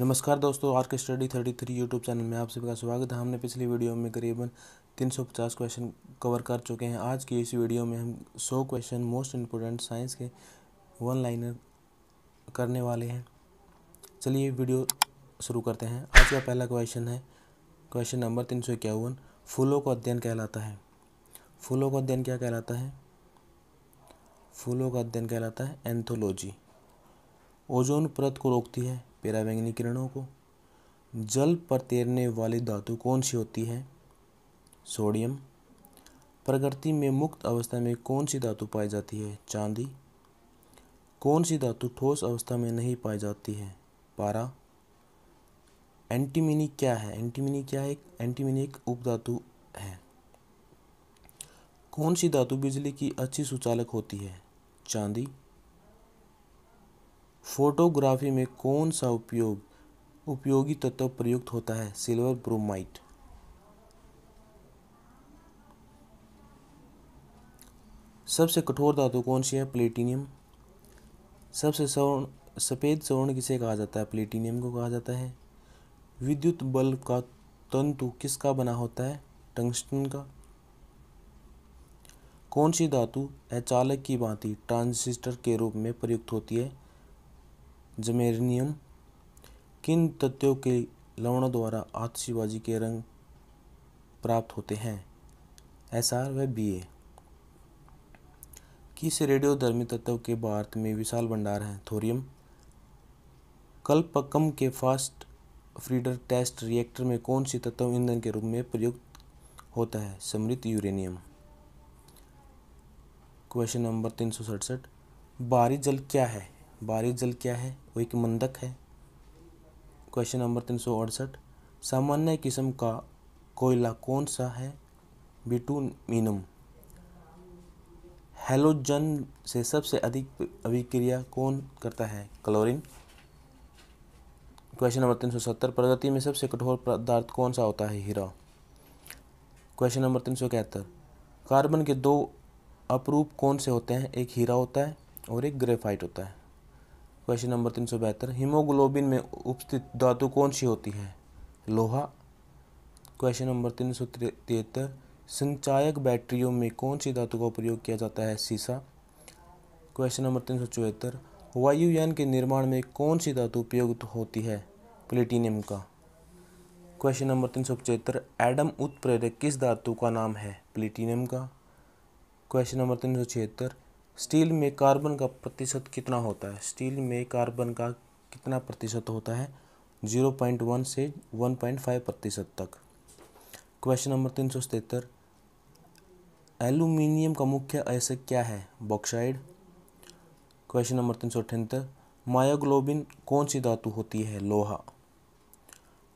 नमस्कार दोस्तों R K study thirty three YouTube channel में आप सभी का स्वागत है हमने पिछली वीडियो में करीबन 350 क्वेश्चन कवर कर चुके हैं आज की इस वीडियो में हम 100 क्वेश्चन मोस्ट इम्पोर्टेंट साइंस के वन लाइनर करने वाले हैं चलिए वीडियो शुरू करते हैं आज का पहला क्वेश्चन है क्वेश्चन नंबर तीन सौ इक्यावन फूलों का अध्ययन कहलाता है फूलों का अध्ययन क्या कहलाता है फूलों का अध्ययन कहलाता है एंथोलॉजी ओजोन परत को रोकती है पराबैंगनी किरणों को जल पर तैरने वाली धातु कौन सी होती है सोडियम प्रकृति में मुक्त अवस्था में कौन सी धातु पाई जाती है चांदी कौन सी धातु ठोस अवस्था में नहीं पाई जाती है पारा एंटीमिनी क्या है एंटीमिनी क्या है एंटीमिनी एक उपधातु है कौन सी धातु बिजली की अच्छी सुचालक होती है चांदी फोटोग्राफी में कौन सा उपयोग उपयोगी तत्व प्रयुक्त होता है सिल्वर ब्रोमाइट सबसे कठोर धातु कौन सी है प्लेटिनियम सबसे स्वर्ण सफ़ेद स्वर्ण किसे कहा जाता है प्लेटिनियम को कहा जाता है विद्युत बल का तंतु किसका बना होता है टंगस्टन का कौन सी धातु अचालक की भांति ट्रांजिस्टर के रूप में प्रयुक्त होती है जमेरनियम किन तत्वों के लवणों द्वारा आतिशबाजी के रंग प्राप्त होते हैं एस आर व बी ए किस रेडियोधर्मी तत्व के भारत में विशाल भंडार है थोरियम कल्पकम के फास्ट फ्रीडर टेस्ट रिएक्टर में कौन सी तत्व ईंधन के रूप में प्रयुक्त होता है समृद्ध यूरेनियम क्वेश्चन नंबर तीन सौ सड़सठ बाहरी जल क्या है बारिश जल क्या है वो एक मंदक है क्वेश्चन नंबर तीन सौ अड़सठ सामान्य किस्म का कोयला कौन सा है मीनम हेलोजन से सबसे अधिक अभिक्रिया कौन करता है क्लोरीन क्वेश्चन नंबर तीन सौ सत्तर प्रगति में सबसे कठोर पदार्थ कौन सा होता है हीरा क्वेश्चन नंबर तीन सौ इकहत्तर कार्बन के दो अपरूप कौन से होते हैं एक हीरा होता है और एक ग्रेफाइट होता है क्वेश्चन नंबर तीन सौ बहत्तर हीमोग्लोबिन में उपस्थित धातु कौन सी होती है लोहा क्वेश्चन नंबर तीन सौ तिहत्तर संचायक बैटरियों में कौन सी धातु का उपयोग किया जाता है सीसा क्वेश्चन नंबर तीन सौ चौहत्तर वायुयान के निर्माण में कौन सी धातु उपयुक्त होती है प्लेटिनियम का क्वेश्चन नंबर तीन सौ पचहत्तर एडम उत्प्रेरक किस धातु का नाम है प्लेटिनियम का क्वेश्चन नंबर तीन सौ छिहत्तर स्टील में कार्बन का प्रतिशत कितना होता है स्टील में कार्बन का कितना प्रतिशत होता है जीरो पॉइंट वन से वन पॉइंट फाइव प्रतिशत तक क्वेश्चन नंबर तीन सौ सतहत्तर एलुमिनियम का मुख्य ऐसे क्या है बॉक्साइड क्वेश्चन नंबर तीन सौ अठहत्तर मायोग्लोबिन कौन सी धातु होती है लोहा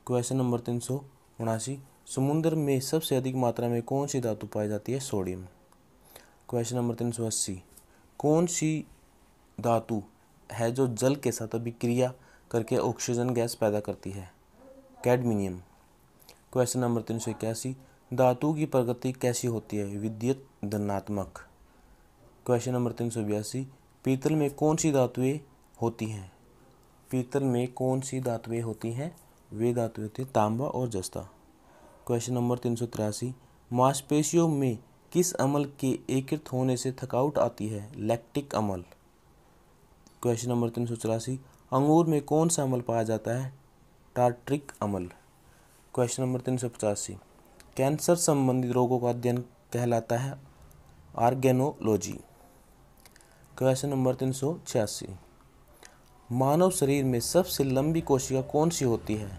क्वेश्चन नंबर तीन सौ उनासी समुद्र में सबसे अधिक मात्रा में कौन सी धातु पाई जाती है सोडियम क्वेश्चन नंबर तीन सौ अस्सी कौन सी धातु है जो जल के साथ अभिक्रिया करके ऑक्सीजन गैस पैदा करती है कैडमिनियम क्वेश्चन नंबर तीन सौ इक्यासी धातु की प्रगति कैसी होती है विद्युत धनात्मक क्वेश्चन नंबर तीन सौ बयासी पीतल में कौन सी धातुएं होती हैं पीतल में कौन सी धातुएं होती हैं वे धातुएं होती हैं तांबा और जस्ता क्वेश्चन नंबर तीन सौ तिरासी मांसपेशियों में किस अमल के एकीकृत होने से थकावट आती है लैक्टिक अमल क्वेश्चन नंबर तीन सौ चौरासी अंगूर में कौन सा अमल पाया जाता है टार्ट्रिक अमल क्वेश्चन नंबर तीन सौ पचासी कैंसर संबंधित रोगों का अध्ययन कहलाता है आर्गेनोलॉजी क्वेश्चन नंबर तीन सौ छियासी मानव शरीर में सबसे लंबी कोशिका कौन सी होती है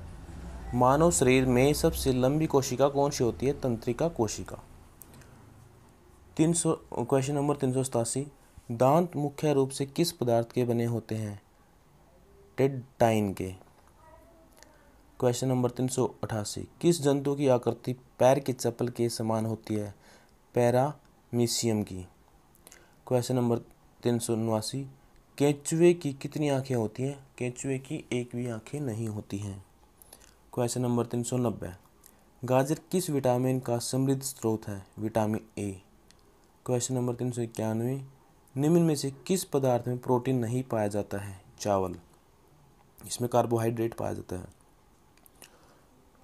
मानव शरीर में सबसे लंबी कोशिका कौन सी होती है तंत्रिका कोशिका तीन सौ क्वेश्चन नंबर तीन सौ सतासी दांत मुख्य रूप से किस पदार्थ के बने होते हैं टेडाइन के क्वेश्चन नंबर तीन सौ अठासी किस जंतु की आकृति पैर की चप्पल के समान होती है पैरामीशियम की क्वेश्चन नंबर तीन सौ उनवासी केंचुए की कितनी आंखें होती हैं केंचुए की एक भी आंखें नहीं होती हैं क्वेश्चन नंबर तीन सौ नब्बे गाजर किस विटामिन का समृद्ध स्रोत है विटामिन ए क्वेश्चन नंबर तीन सौ इक्यानवे निम्न में से किस पदार्थ में प्रोटीन नहीं पाया जाता है चावल इसमें कार्बोहाइड्रेट पाया जाता है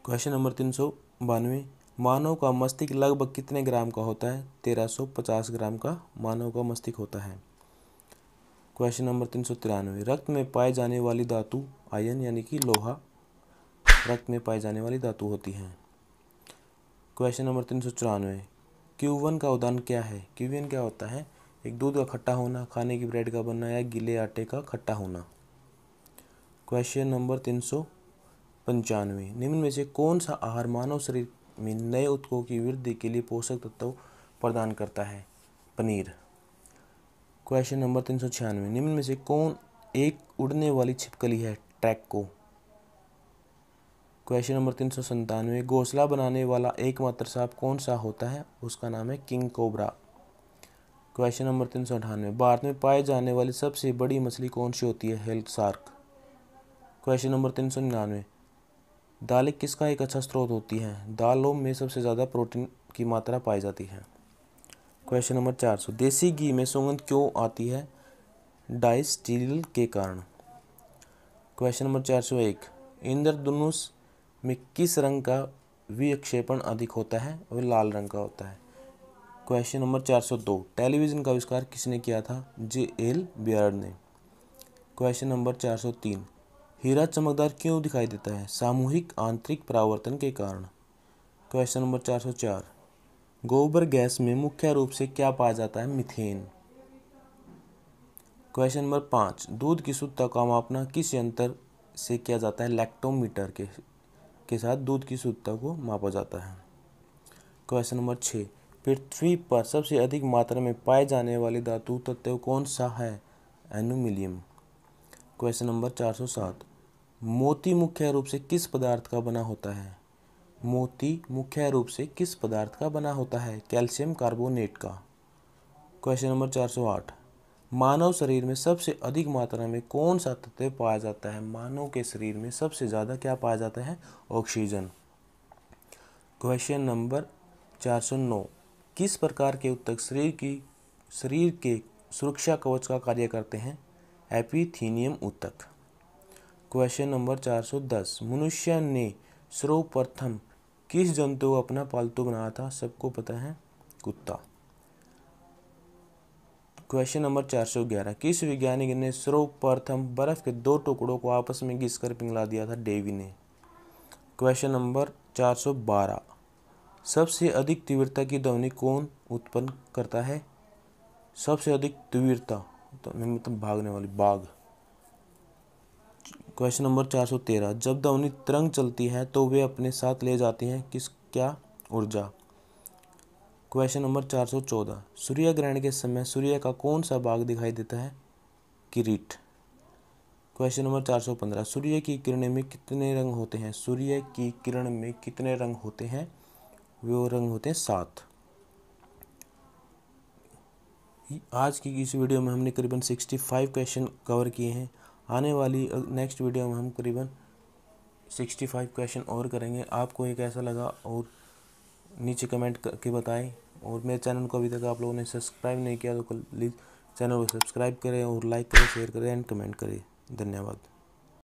क्वेश्चन नंबर तीन सौ बानवे मानव का मस्तिष्क लगभग कितने ग्राम का होता है तेरह सौ पचास ग्राम का मानव का मस्तिष्क होता है क्वेश्चन नंबर तीन सौ तिरानवे रक्त में पाए जाने वाली धातु आयन यानी कि लोहा रक्त में पाए जाने वाली धातु होती है क्वेश्चन नंबर तीन सौ चौरानवे क्यू वन का उदाहरण क्या है क्यू वन क्या होता है एक दूध का खट्टा होना खाने की ब्रेड का बनना या गीले आटे का खट्टा होना क्वेश्चन नंबर तीन सौ पंचानवे निम्न में से कौन सा आहार मानव शरीर में नए उत्कों की वृद्धि के लिए पोषक तत्व प्रदान करता है पनीर क्वेश्चन नंबर तीन सौ छियानवे निम्न में से कौन एक उड़ने वाली छिपकली है ट्रैक को क्वेश्चन नंबर तीन सौ संतानवे घोंसला बनाने वाला एकमात्र सांप कौन सा होता है उसका नाम है किंग कोबरा क्वेश्चन नंबर तीन सौ अठानवे भारत में पाए जाने वाली सबसे बड़ी मछली कौन सी होती है हेल्थ सार्क क्वेश्चन नंबर तीन सौ निन्यानवे दालें किसका एक अच्छा स्रोत होती हैं दालों में सबसे ज़्यादा प्रोटीन की मात्रा पाई जाती है क्वेश्चन नंबर चार सौ देसी घी में सुगंध क्यों आती है डाइस्टील के कारण क्वेश्चन नंबर चार सौ एक इंद्रधनुष में किस रंग का विक्षेपण अधिक होता है वह लाल रंग का होता है क्वेश्चन नंबर 402 टेलीविज़न का आविष्कार किसने किया था जे एल बियर्ड ने क्वेश्चन नंबर 403 हीरा चमकदार क्यों दिखाई देता है सामूहिक आंतरिक परावर्तन के कारण क्वेश्चन नंबर 404 गोबर गैस में मुख्य रूप से क्या पाया जाता है मिथेन क्वेश्चन नंबर पाँच दूध की शुद्धता का मापना किस यंत्र से किया जाता है लैक्टोमीटर के के साथ दूध की शुद्धता को मापा जाता है क्वेश्चन नंबर छः पृथ्वी पर सबसे अधिक मात्रा में पाए जाने वाले धातु तत्व कौन सा है एनुमिलियम क्वेश्चन नंबर चार सौ सात मोती मुख्य रूप से किस पदार्थ का बना होता है मोती मुख्य रूप से किस पदार्थ का बना होता है कैल्शियम कार्बोनेट का क्वेश्चन नंबर चार सौ आठ मानव शरीर में सबसे अधिक मात्रा में कौन सा तत्व पाया जाता है मानव के शरीर में सबसे ज़्यादा क्या पाया जाता है ऑक्सीजन क्वेश्चन नंबर 409 किस प्रकार के उत्तक शरीर की शरीर के सुरक्षा कवच का कार्य करते हैं एपिथीनियम उत्तक क्वेश्चन नंबर 410 मनुष्य ने सर्वप्रथम किस जंतु को अपना पालतू बनाया था सबको पता है कुत्ता क्वेश्चन नंबर 411 किस वैज्ञानिक ने सर्वप्रथम बर्फ के दो टुकड़ों को आपस में घिसकर पिघला दिया था डेवी ने क्वेश्चन नंबर 412 सबसे अधिक तीव्रता की ध्वनि कौन उत्पन्न करता है सबसे अधिक तीव्रता तो मतलब भागने वाली बाघ क्वेश्चन नंबर 413 जब ध्वनि तरंग चलती है तो वे अपने साथ ले जाती हैं किस क्या ऊर्जा क्वेश्चन नंबर 414 सूर्य ग्रहण के समय सूर्य का कौन सा भाग दिखाई देता है किरीट क्वेश्चन नंबर 415 सूर्य की किरण में कितने रंग होते हैं सूर्य की किरण में कितने रंग होते हैं वो रंग होते हैं सात आज की इस वीडियो में हमने करीबन 65 क्वेश्चन कवर किए हैं आने वाली नेक्स्ट वीडियो में हम करीबन 65 क्वेश्चन और करेंगे आपको ये कैसा लगा और नीचे कमेंट करके बताएं और मेरे चैनल को अभी तक आप लोगों ने सब्सक्राइब नहीं किया तो प्लीज़ चैनल को सब्सक्राइब करें और लाइक करें शेयर करें एंड कमेंट करें धन्यवाद